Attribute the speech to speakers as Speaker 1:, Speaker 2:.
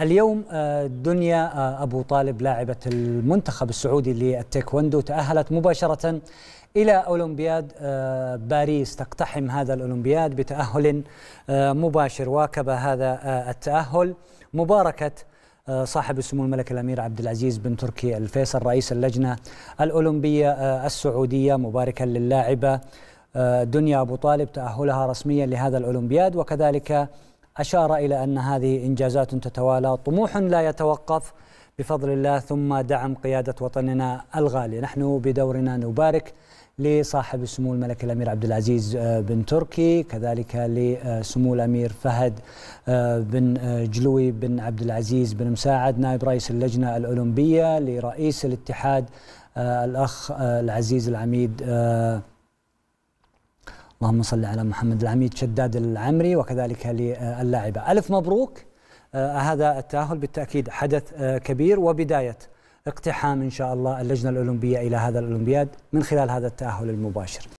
Speaker 1: اليوم آه، دنيا آه، أبو طالب لاعبة المنتخب السعودي للتايكوندو تأهلت مباشرة إلى أولمبياد آه، باريس تقتحم هذا الأولمبياد بتأهل مباشر واكب هذا التأهل مباركة صاحب السمو الملك الامير عبد العزيز بن تركي الفيصل رئيس اللجنه الاولمبيه السعوديه مباركا للاعبه دنيا ابو طالب تاهلها رسميا لهذا الاولمبياد وكذلك أشار إلى أن هذه إنجازات تتوالى طموح لا يتوقف بفضل الله ثم دعم قيادة وطننا الغالي نحن بدورنا نبارك لصاحب السمو الملكي الامير عبد العزيز آه، بن تركي كذلك لسمو الامير فهد آه، بن آه، جلوي بن عبد العزيز بن مساعد نائب رئيس اللجنه الاولمبيه لرئيس الاتحاد الاخ العزيز العميد اللهم صل على محمد العميد شداد العمري وكذلك للاعبة ألف مبروك آه، هذا التأهل بالتأكيد حدث آه، كبير وبداية اقتحام إن شاء الله اللجنة الأولمبية إلى هذا الأولمبياد من خلال هذا التأهل المباشر